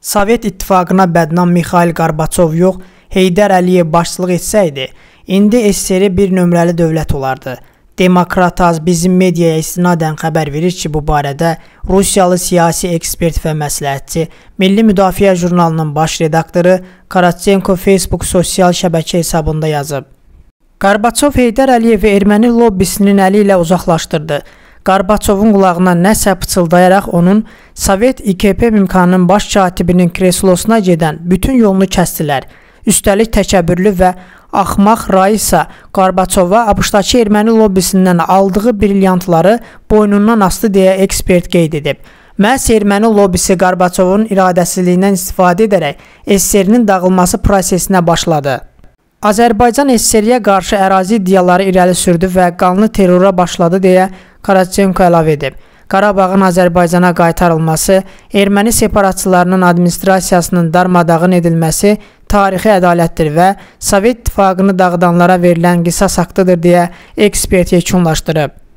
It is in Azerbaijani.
Sovet İttifaqına bədnam Mikhail Qorbaçov yox, Heydər Əliyev başçılıq etsəydi, indi SSR bir nömrəli dövlət olardı. Demokrataz bizim mediaya istinadən xəbər verir ki, bu barədə Rusiyalı siyasi ekspert və məsləhətçi, Milli Müdafiə jurnalının baş redaktoru Karatsenko Facebook sosial şəbəkə hesabında yazıb. Qorbaçov Heydər Əliyevi erməni lobbisinin əli ilə uzaqlaşdırdı. Qarbaçovun qulağına nəsə pıçıldayaraq onun Sovet İKP mimkanının baş katibinin kreslosuna gedən bütün yolunu kəsdilər. Üstəlik təkəbbürlü və axmaq Raisa Qarbaçova ABŞ-dakı erməni lobbisindən aldığı brilyantları boynundan asdı deyə ekspert qeyd edib. Məhz erməni lobbisi Qarbaçovun iradəsizliyindən istifadə edərək SSR-nin dağılması prosesinə başladı. Azərbaycan SSR-yə qarşı ərazi iddiaları irəli sürdü və qanlı terrora başladı deyə Karatsenko əlavə edib. Qarabağın Azərbaycana qaytarılması, erməni separatçılarının administrasiyasının darmadağın edilməsi tarixi ədalətdir və Sovet İttifaqını dağıdanlara verilən qisas haqqıdır deyə ekspert yekunlaşdırıb.